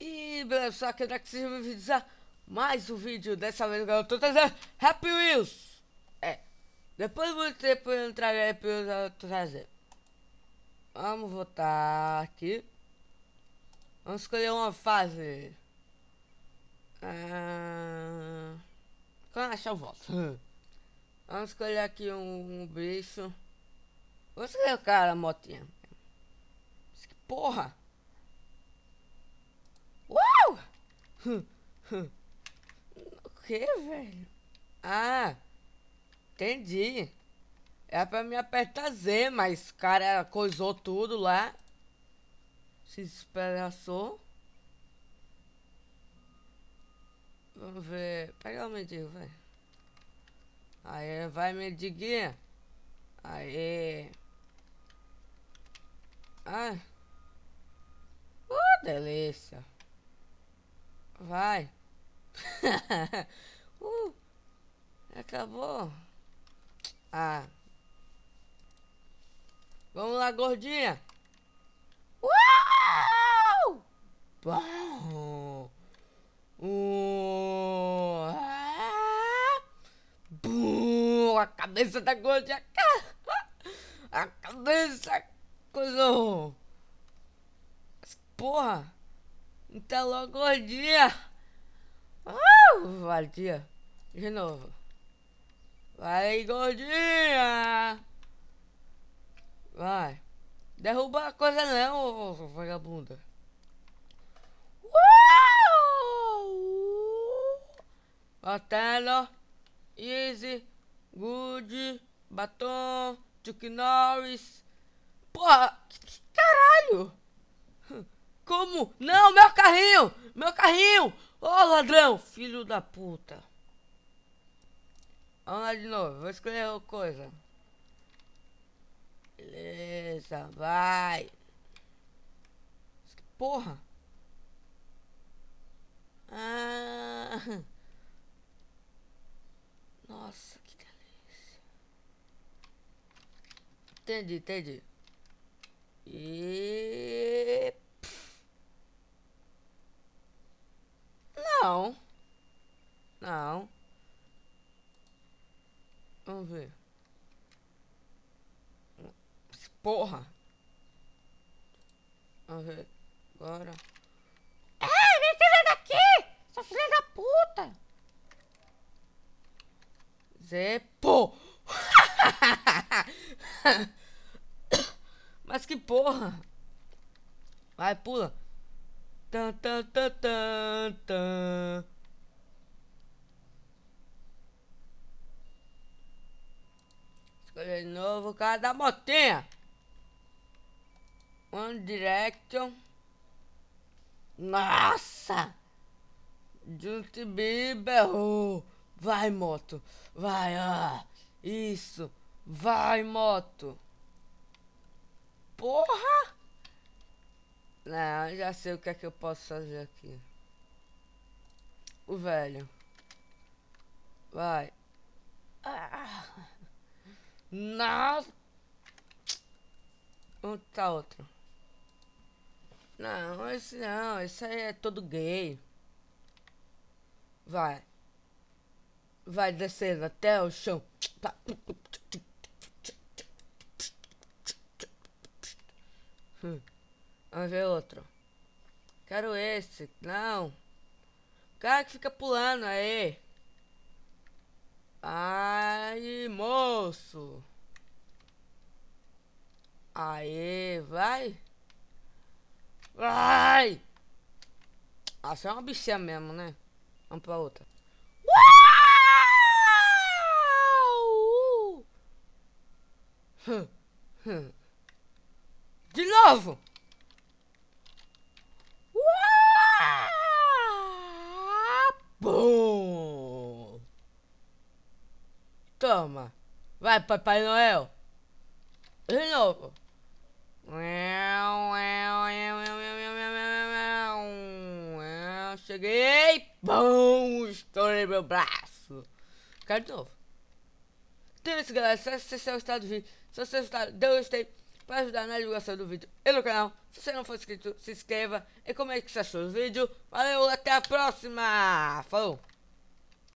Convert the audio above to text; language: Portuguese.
E beleza, é que aqui é o Dex, sejam bem-vindos a mais um vídeo. Dessa vez, galera, eu tô trazendo Happy Wheels. É, depois de muito tempo eu não trago Happy Wheels, eu tô trazendo. Vamos votar aqui. Vamos escolher uma fase. Ah, quando achar eu volto. Vamos escolher aqui um, um bicho. Vou escolher o cara, motinha. porra! O que, velho? Ah, entendi. Era é pra me apertar Z, mas o cara coisou tudo lá. Se despedaçou. Vamos ver. Pega o mendigo, velho. Aí vai, mendiguinha. Aí. ah Oh, delícia. Vai. uh, acabou. Ah. Vamos lá, gordinha. Uau! Bom. Uh, a cabeça da gordinha. A cabeça. Coisa. Porra. Até logo, dia. Uh, ah, vadia. De novo. Vai, gordinha! Vai. Derruba a coisa não, ô, vagabunda. Uau! Batendo. Easy. Good. Batom. Chuck Norris. Porra, que, que caralho! Hum. Como? Não, meu carrinho! Meu carrinho! Ô oh, ladrão, filho da puta! Vamos lá de novo, vou escolher uma coisa. Beleza, vai. Porra. Ah. Nossa, que delícia. Entendi, entendi. E... Não. Não. Vamos ver. Porra. Vamos ver. Agora. é me tira daqui! Sua filha da puta! pô! Mas que porra! Vai, pula. Tan, tan, tan, tan, tan. Escolher de novo o cara da motinha. One Direction. Nossa! Justin Bieber. Oh. Vai, moto. Vai, ah. Isso. Vai, moto. Porra! Não, já sei o que é que eu posso fazer aqui. O velho. Vai. Ah. Nossa! Onde tá outro? Não, esse não. Esse aí é todo gay. Vai. Vai descendo até o chão. Hum. Vamos ver outro. Quero esse. Não. O cara que fica pulando aí. Ai, moço. Aê, vai. Vai. Ah, só é uma bichinha mesmo, né? Vamos pra outra. Uau! Uh! Hum, hum. De novo! Toma. Vai, Papai Noel. De novo. Cheguei. Bom, estourei meu braço. Quero de novo. Então é isso, galera. Se você é o estado do vídeo, se você é o estado, um gostei para ajudar na divulgação do vídeo e no canal. Se você não for inscrito, se inscreva e comente o que você achou do vídeo. Valeu, até a próxima. Falou.